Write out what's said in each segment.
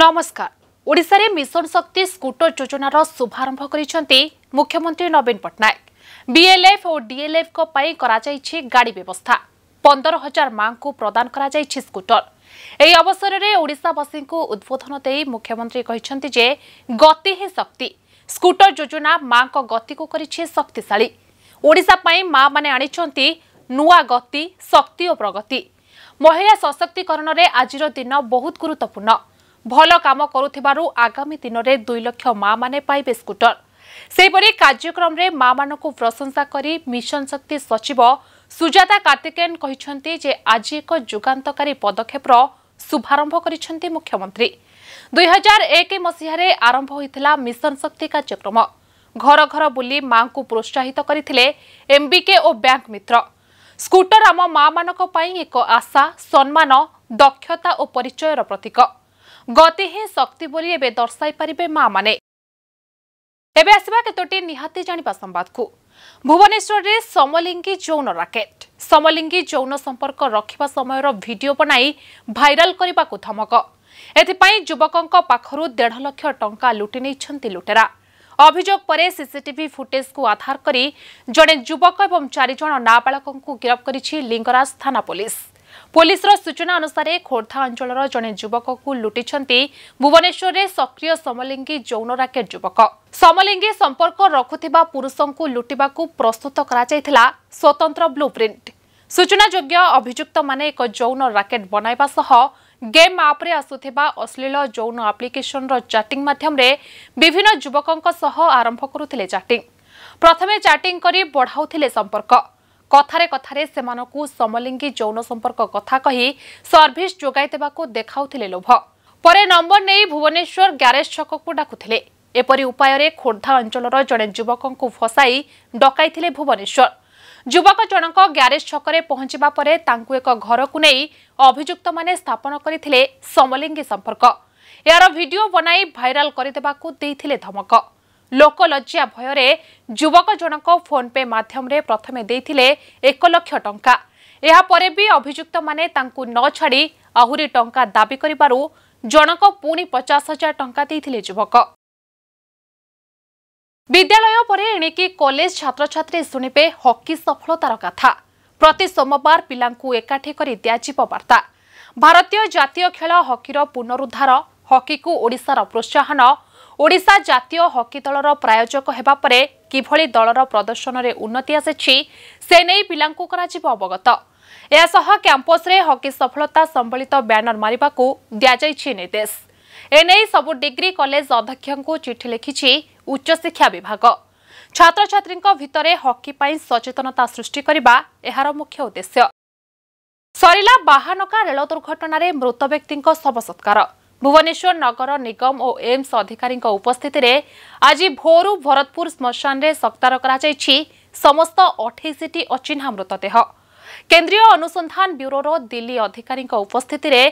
ନମସ୍କାର ଓଡ଼ିଶାରେ ମିଶନ ଶକ୍ତି ସ୍କୁଟର ଯୋଜନାର ଶୁଭାରମ୍ଭ କରିଛନ୍ତି ମୁଖ୍ୟମନ୍ତ୍ରୀ ନବୀନ ପଟ୍ଟନାୟକ ବିଏଲ୍ଏଫ୍ ଓ ଡିଏଲ୍ଏଫ୍ଙ୍କ ପାଇଁ କରାଯାଇଛି ଗାଡ଼ି ବ୍ୟବସ୍ଥା ପନ୍ଦର ହଜାର ମା'ଙ୍କୁ ପ୍ରଦାନ କରାଯାଇଛି ସ୍କୁଟର ଏହି ଅବସରରେ ଓଡ଼ିଶାବାସୀଙ୍କୁ ଉଦ୍ବୋଧନ ଦେଇ ମୁଖ୍ୟମନ୍ତ୍ରୀ କହିଛନ୍ତି ଯେ ଗତି ହିଁ ଶକ୍ତି ସ୍କୁଟର ଯୋଜନା ମା'ଙ୍କ ଗତିକୁ କରିଛି ଶକ୍ତିଶାଳୀ ଓଡ଼ିଶା ପାଇଁ ମା'ମାନେ ଆଣିଛନ୍ତି ନୂଆ ଗତି ଶକ୍ତି ଓ ପ୍ରଗତି ମହିଳା ସଶକ୍ତିକରଣରେ ଆଜିର ଦିନ ବହୁତ ଗୁରୁତ୍ୱପୂର୍ଣ୍ଣ ଭଲ କାମ କରୁଥିବାରୁ ଆଗାମୀ ଦିନରେ ଦୁଇ ଲକ୍ଷ ମା'ମାନେ ପାଇବେ ସ୍କୁଟର ସେହିପରି କାର୍ଯ୍ୟକ୍ରମରେ ମା'ମାନଙ୍କୁ ପ୍ରଶଂସା କରି ମିଶନ ଶକ୍ତି ସଚିବ ସୁଜାତା କାର୍ତ୍ତିକେୟନ କହିଛନ୍ତି ଯେ ଆଜି ଏକ ଯୁଗାନ୍ତକାରୀ ପଦକ୍ଷେପର ଶୁଭାରମ୍ଭ କରିଛନ୍ତି ମୁଖ୍ୟମନ୍ତ୍ରୀ ଦୁଇହଜାର ଏକ ମସିହାରେ ଆରମ୍ଭ ହୋଇଥିଲା ମିଶନ ଶକ୍ତି କାର୍ଯ୍ୟକ୍ରମ ଘର ଘର ବୁଲି ମା'ଙ୍କୁ ପ୍ରୋତ୍ସାହିତ କରିଥିଲେ ଏମ୍ବିକେ ଓ ବ୍ୟାଙ୍କ ମିତ୍ର ସ୍କୁଟର ଆମ ମା'ମାନଙ୍କ ପାଇଁ ଏକ ଆଶା ସମ୍ମାନ ଦକ୍ଷତା ଓ ପରିଚୟର ପ୍ରତୀକ ଗତି ହିଁ ଶକ୍ତି ବୋଲି ଏବେ ଦର୍ଶାଇ ପାରିବେ ମାମାନେ ଏବେ ଆସିବା କେତୋଟି ନିହାତି ଜାଣିବା ସମ୍ବାଦକୁ ଭୁବନେଶ୍ୱରରେ ସମଲିଙ୍ଗୀ ଯୌନ ରାକେଟ ସମଲିଙ୍ଗୀ ଯୌନ ସମ୍ପର୍କ ରଖିବା ସମୟର ଭିଡ଼ିଓ ବନାଇ ଭାଇରାଲ କରିବାକୁ ଧମକ ଏଥିପାଇଁ ଯୁବକଙ୍କ ପାଖରୁ ଦେଢ଼ ଲକ୍ଷ ଟଙ୍କା ଲୁଟି ନେଇଛନ୍ତି ଲୁଟେରା ଅଭିଯୋଗ ପରେ ସିସିଟିଭି ଫୁଟେଜ୍କୁ ଆଧାର କରି ଜଣେ ଯୁବକ ଏବଂ ଚାରିଜଣ ନାବାଳକଙ୍କୁ ଗିରଫ କରିଛି ଲିଙ୍ଗରାଜ ଥାନା ପୋଲିସ୍ ପୋଲିସର ସୂଚନା ଅନୁସାରେ ଖୋର୍ଦ୍ଧା ଅଞ୍ଚଳର ଜଣେ ଯୁବକକୁ ଲୁଟିଛନ୍ତି ଭୁବନେଶ୍ୱରରେ ସକ୍ରିୟ ସମଲିଙ୍ଗୀ ଯୌନ ରାକେଟ୍ ଯୁବକ ସମଲିଙ୍ଗୀ ସମ୍ପର୍କ ରଖୁଥିବା ପୁରୁଷଙ୍କୁ ଲୁଟିବାକୁ ପ୍ରସ୍ତୁତ କରାଯାଇଥିଲା ସ୍ୱତନ୍ତ୍ର ବ୍ଲୁ ପ୍ରିଣ୍ଟ ସୂଚନାଯୋଗ୍ୟ ଅଭିଯୁକ୍ତମାନେ ଏକ ଯୌନ ରାକେଟ୍ ବନାଇବା ସହ ଗେମ୍ ଆପ୍ରେ ଆସୁଥିବା ଅଶ୍ଳୀଳ ଯୌନ ଆପ୍ଲିକେସନ୍ର ଚାଟିଂ ମାଧ୍ୟମରେ ବିଭିନ୍ନ ଯୁବକଙ୍କ ସହ ଆରମ୍ଭ କରୁଥିଲେ ଚାଟିଂ ପ୍ରଥମେ ଚାଟିଂ କରି ବଢ଼ାଉଥିଲେ ସମ୍ପର୍କ কথারে কথারে সেমানকু সমলিঙ্গি যৌন সম্পর্ক কথা কহি সর্ভিস যোগাই দেবাকু দেখাউথিলে লোভ পরে নম্বর নেই ভুবনেশ্বর গ্যারেজ ছককু ডাকুথিলে এপরি উপায়ে খোর্ধা অঞ্চলর জনে যুবকঙ্কু ফসাই ডকাইথিলে ভুবনেশ্বর যুবক জনক গ্যারেজ ছকরে পৌঁছিবা পরে তাঙ্কু এক ঘরকু নেই অভিযুক্ত মানে স্থাপন করিথিলে সমলিঙ্গি সম্পর্ক এর ভিডিও বনাই ভাইরাল করিদেবাকু দেইথিলে ধমক ଲୋକଲଜ୍ଜା ଭୟରେ ଯୁବକ ଜଣକ ଫୋନ୍ ପେ ମାଧ୍ୟମରେ ପ୍ରଥମେ ଦେଇଥିଲେ ଏକ ଲକ୍ଷ ଟଙ୍କା ଏହାପରେ ବି ଅଭିଯୁକ୍ତମାନେ ତାଙ୍କୁ ନ ଛାଡ଼ି ଆହୁରି ଟଙ୍କା ଦାବି କରିବାରୁ ଜଣକ ପୁଣି ପଚାଶ ହଜାର ଟଙ୍କା ଦେଇଥିଲେ ଯୁବକ ବିଦ୍ୟାଳୟ ପରେ ଏଣିକି କଲେଜ ଛାତ୍ରଛାତ୍ରୀ ଶୁଣିବେ ହକି ସଫଳତାର କଥା ପ୍ରତି ସୋମବାର ପିଲାଙ୍କୁ ଏକାଠି କରି ଦିଆଯିବ ବାର୍ତ୍ତା ଭାରତୀୟ ଜାତୀୟ ଖେଳ ହକିର ପୁନରୁଦ୍ଧାର ହକିକୁ ଓଡ଼ିଶାର ପ୍ରୋତ୍ସାହନ ଓଡ଼ିଶା ଜାତୀୟ ହକି ଦଳର ପ୍ରାୟୋଜକ ହେବା ପରେ କିଭଳି ଦଳର ପ୍ରଦର୍ଶନରେ ଉନ୍ନତି ଆସିଛି ସେ ନେଇ ପିଲାଙ୍କୁ କରାଯିବ ଅବଗତ ଏହାସହ କ୍ୟାମ୍ପସରେ ହକି ସଫଳତା ସମ୍ବଳିତ ବ୍ୟାନର ମାରିବାକୁ ଦିଆଯାଇଛି ନିର୍ଦ୍ଦେଶ ଏନେଇ ସବୁ ଡିଗ୍ରୀ କଲେଜ ଅଧ୍ୟକ୍ଷଙ୍କୁ ଚିଠି ଲେଖିଛି ଉଚ୍ଚଶିକ୍ଷା ବିଭାଗ ଛାତ୍ରଛାତ୍ରୀଙ୍କ ଭିତରେ ହକି ପାଇଁ ସଚେତନତା ସୃଷ୍ଟି କରିବା ଏହାର ମୁଖ୍ୟ ଉଦ୍ଦେଶ୍ୟ ସରିଲା ବାହାନକା ରେଳ ଦୁର୍ଘଟଣାରେ ମୃତ ବ୍ୟକ୍ତିଙ୍କ ଶବ ସତ୍କାର ଭୁବନେଶ୍ୱର ନଗର ନିଗମ ଓ ଏମ୍ସ ଅଧିକାରୀଙ୍କ ଉପସ୍ଥିତିରେ ଆଜି ଭୋରୁ ଭରତପୁର ଶ୍ମଶାନରେ ସକ୍ତାର କରାଯାଇଛି ସମସ୍ତ ଅଠେଇଶଟି ଅଚିହ୍ନା ମୃତଦେହ କେନ୍ଦ୍ରୀୟ ଅନୁସନ୍ଧାନ ବ୍ୟୁରୋର ଦିଲ୍ଲୀ ଅଧିକାରୀଙ୍କ ଉପସ୍ଥିତିରେ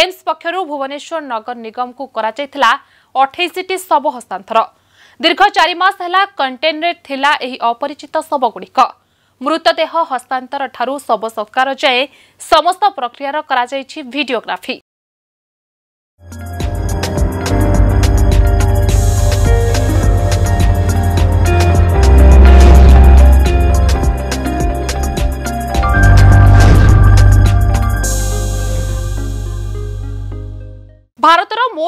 ଏମ୍ସ ପକ୍ଷରୁ ଭୁବନେଶ୍ୱର ନଗର ନିଗମକୁ କରାଯାଇଥିଲା ଅଠେଇଶଟି ଶବ ହସ୍ତାନ୍ତର ଦୀର୍ଘ ଚାରିମାସ ହେଲା କଣ୍ଟେନ୍ମେଣ୍ଟ ଥିଲା ଏହି ଅପରିଚିତ ଶବଗୁଡ଼ିକ ମୃତଦେହ ହସ୍ତାନ୍ତରଠାରୁ ଶବ ସତ୍କାର ଯାଏ ସମସ୍ତ ପ୍ରକ୍ରିୟାର କରାଯାଇଛି ଭିଡ଼ିଓଗ୍ରାଫି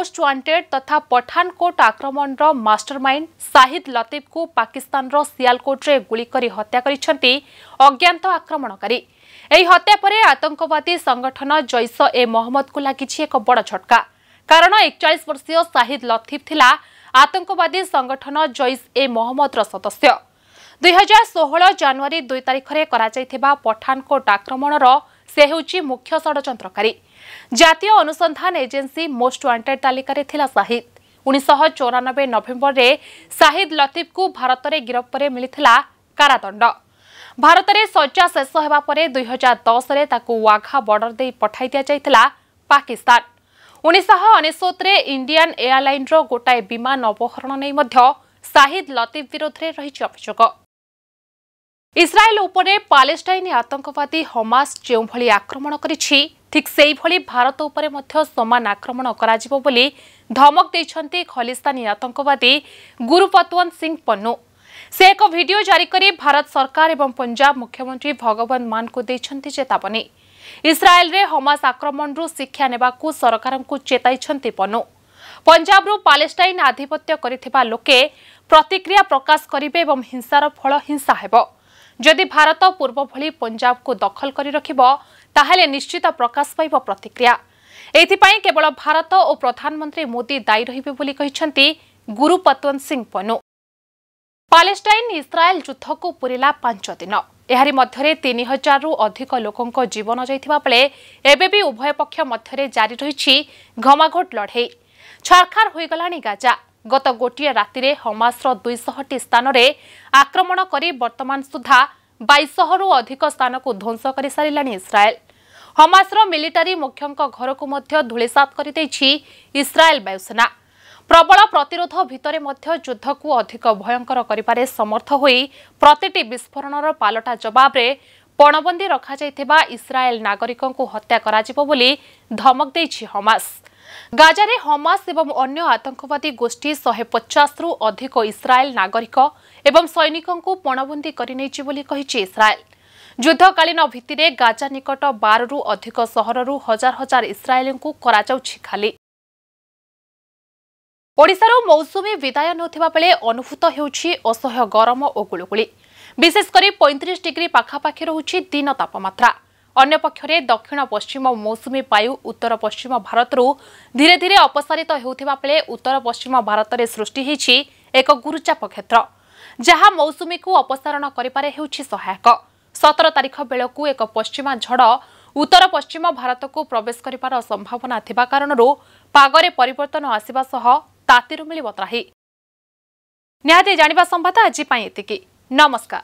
ମୋଷ୍ଟ ୱାଣ୍ଟେଡ୍ ତଥା ପଠାନକୋଟ ଆକ୍ରମଣର ମାଷ୍ଟର ମାଇଣ୍ଡ ସାହିଦ ଲତିଫ୍ଙ୍କୁ ପାକିସ୍ତାନର ସିଆଲକୋଟରେ ଗୁଳି କରି ହତ୍ୟା କରିଛନ୍ତି ଅଜ୍ଞାତ ଆକ୍ରମଣକାରୀ ଏହି ହତ୍ୟା ପରେ ଆତଙ୍କବାଦୀ ସଂଗଠନ ଜୈସ ଏ ମହମ୍ମଦକୁ ଲାଗିଛି ଏକ ବଡ଼ ଝଟକା କାରଣ ଏକଚାଳିଶ ବର୍ଷୀୟ ସାହିଦ ଲତିଫ୍ ଥିଲା ଆତଙ୍କବାଦୀ ସଂଗଠନ ଜୈସ ଏ ମହମ୍ମଦର ସଦସ୍ୟ ଦୁଇହଜାର ଷୋହଳ ଜାନୁଆରୀ ଦୁଇ ତାରିଖରେ କରାଯାଇଥିବା ପଠାନକୋଟ ଆକ୍ରମଣର ସେ ହେଉଛି ମୁଖ୍ୟ ଷଡ଼ଯନ୍ତ୍ରକାରୀ ଜାତୀୟ ଅନୁସନ୍ଧାନ ଏଜେନ୍ସି ମୋଷ୍ଟ ୱାଣ୍ଟେଡ୍ ତାଲିକାରେ ଥିଲା ସାହିଦ ଉଣେଇଶହ ଚଉରାନବେ ନଭେମ୍ବରରେ ସାହିଦ ଲତିଫ୍ଙ୍କୁ ଭାରତରେ ଗିରଫ ପରେ ମିଳିଥିଲା କାରାଦଣ୍ଡ ଭାରତରେ ସଜା ଶେଷ ହେବା ପରେ ଦୁଇହଜାର ଦଶରେ ତାକୁ ୱାଘା ବର୍ଡର ଦେଇ ପଠାଇ ଦିଆଯାଇଥିଲା ପାକିସ୍ତାନ ଉଣେଇଶହ ଅନେଶ୍ୱତରେ ଇଣ୍ଡିଆନ୍ ଏୟାରଲାଇନ୍ର ଗୋଟାଏ ବିମାନ ଅପହରଣ ନେଇ ମଧ୍ୟ ସାହିଦ ଲତିଫ୍ ବିରୋଧରେ ରହିଛି ଅଭିଯୋଗ ଇସ୍ରାଏଲ୍ ଉପରେ ପାଲେଷ୍ଟାଇନ୍ ଆତଙ୍କବାଦୀ ହମାସ୍ ଯେଉଁଭଳି ଆକ୍ରମଣ କରିଛି ଠିକ୍ ସେହିଭଳି ଭାରତ ଉପରେ ମଧ୍ୟ ସମାନ ଆକ୍ରମଣ କରାଯିବ ବୋଲି ଧମକ ଦେଇଛନ୍ତି ଖଲିସ୍ତାନୀ ଆତଙ୍କବାଦୀ ଗୁରୁ ପତୱନ୍ତ ସିଂ ପନ୍ନୁ ସେ ଏକ ଭିଡ଼ିଓ ଜାରି କରି ଭାରତ ସରକାର ଏବଂ ପଞ୍ଜାବ ମୁଖ୍ୟମନ୍ତ୍ରୀ ଭଗବନ୍ତ ମାନଙ୍କୁ ଦେଇଛନ୍ତି ଚେତାବନୀ ଇସ୍ରାଏଲ୍ରେ ହମାସ ଆକ୍ରମଣରୁ ଶିକ୍ଷା ନେବାକୁ ସରକାରଙ୍କୁ ଚେତାଇଛନ୍ତି ପନ୍ନୁ ପଞ୍ଜାବରୁ ପାଲେଷ୍ଟାଇନ୍ ଆଧିପତ୍ୟ କରିଥିବା ଲୋକେ ପ୍ରତିକ୍ରିୟା ପ୍ରକାଶ କରିବେ ଏବଂ ହିଂସାର ଫଳ ହିଂସା ହେବ ଯଦି ଭାରତ ପୂର୍ବ ଭଳି ପଞ୍ଜାବକୁ ଦଖଲ କରି ରଖିବ ତାହେଲେ ନିଶ୍ଚିତ ପ୍ରକାଶ ପାଇବ ପ୍ରତିକ୍ରିୟା ଏଥିପାଇଁ କେବଳ ଭାରତ ଓ ପ୍ରଧାନମନ୍ତ୍ରୀ ମୋଦି ଦାୟୀ ରହିବେ ବୋଲି କହିଛନ୍ତି ଗୁରୁପତୱନ୍ ସିଂହ ପନୁ ପାଲେଷ୍ଟାଇନ୍ ଇସ୍ରାଏଲ୍ ଯୁଦ୍ଧକୁ ପୂରିଲା ପାଞ୍ଚ ଦିନ ଏହାରି ମଧ୍ୟରେ ତିନି ହଜାରରୁ ଅଧିକ ଲୋକଙ୍କ ଜୀବନ ଯାଇଥିବାବେଳେ ଏବେ ବି ଉଭୟ ପକ୍ଷ ମଧ୍ୟରେ ଜାରି ରହିଛି ଘମାଘୋଟ ଲଢ଼େଇ ଛରଖାର ହୋଇଗଲାଣି ଗାଜା ଗତ ଗୋଟିଏ ରାତିରେ ହମାସର ଦୁଇଶହଟି ସ୍ଥାନରେ ଆକ୍ରମଣ କରି ବର୍ତ୍ତମାନ ସୁଦ୍ଧା ବାଇଶହରୁ ଅଧିକ ସ୍ଥାନକୁ ଧ୍ୱଂସ କରିସାରିଲାଣି ଇସ୍ରାଏଲ୍ ହମାସର ମିଲିଟାରୀ ମୁଖ୍ୟଙ୍କ ଘରକୁ ମଧ୍ୟ ଧୂଳିସାତ କରିଦେଇଛି ଇସ୍ରାଏଲ୍ ବାୟୁସେନା ପ୍ରବଳ ପ୍ରତିରୋଧ ଭିତରେ ମଧ୍ୟ ଯୁଦ୍ଧକୁ ଅଧିକ ଭୟଙ୍କର କରିବାରେ ସମର୍ଥ ହୋଇ ପ୍ରତିଟି ବିସ୍ଫୋରଣର ପାଲଟା ଜବାବରେ ପଣବନ୍ଦୀ ରଖାଯାଇଥିବା ଇସ୍ରାଏଲ ନାଗରିକଙ୍କୁ ହତ୍ୟା କରାଯିବ ବୋଲି ଧମକ ଦେଇଛି ହମାସ ଗାଜାରେ ହମାସ ଏବଂ ଅନ୍ୟ ଆତଙ୍କବାଦୀ ଗୋଷ୍ଠୀ ଶହେ ପଚାଶରୁ ଅଧିକ ଇସ୍ରାଏଲ ନାଗରିକ ଏବଂ ସୈନିକଙ୍କୁ ପଣବନ୍ଦୀ କରିନେଇଛି ବୋଲି କହିଛି ଇସ୍ରାଏଲ ଯୁଦ୍ଧକାଳୀନ ଭିତ୍ତିରେ ଗାଜା ନିକଟ ବାରରୁ ଅଧିକ ସହରରୁ ହଜାର ହଜାର ଇସ୍ରାଏଲଙ୍କୁ କରାଯାଉଛି ଖାଲି ଓଡ଼ିଶାରୁ ମୌସୁମୀ ବିଦାୟ ନେଉଥିବା ବେଳେ ଅନୁଭୂତ ହେଉଛି ଅସହ୍ୟ ଗରମ ଓ ଗୁଳୁଗୁଳି ବିଶେଷକରି ପଇଁତିରିଶ ଡିଗ୍ରୀ ପାଖାପାଖି ରହୁଛି ଦିନ ତାପମାତ୍ରା ଅନ୍ୟପକ୍ଷରେ ଦକ୍ଷିଣ ପଶ୍ଚିମ ମୌସୁମୀ ବାୟୁ ଉତ୍ତର ପଶ୍ଚିମ ଭାରତରୁ ଧୀରେ ଧୀରେ ଅପସାରିତ ହେଉଥିବା ବେଳେ ଉତ୍ତର ପଶ୍ଚିମ ଭାରତରେ ସୃଷ୍ଟି ହୋଇଛି ଏକ ଗୁରୁଚାପ କ୍ଷେତ୍ର ଯାହା ମୌସୁମୀକୁ ଅପସାରଣ କରିବାରେ ହେଉଛି ସହାୟକ ସତର ତାରିଖ ବେଳକୁ ଏକ ପଶ୍ଚିମା ଝଡ଼ ଉତ୍ତର ପଶ୍ଚିମ ଭାରତକୁ ପ୍ରବେଶ କରିବାର ସମ୍ଭାବନା ଥିବା କାରଣରୁ ପାଗରେ ପରିବର୍ତ୍ତନ ଆସିବା ସହ ତାତିରୁ ମିଳିବ ତ୍ରାହି ନିହାତି ଜାଣିବା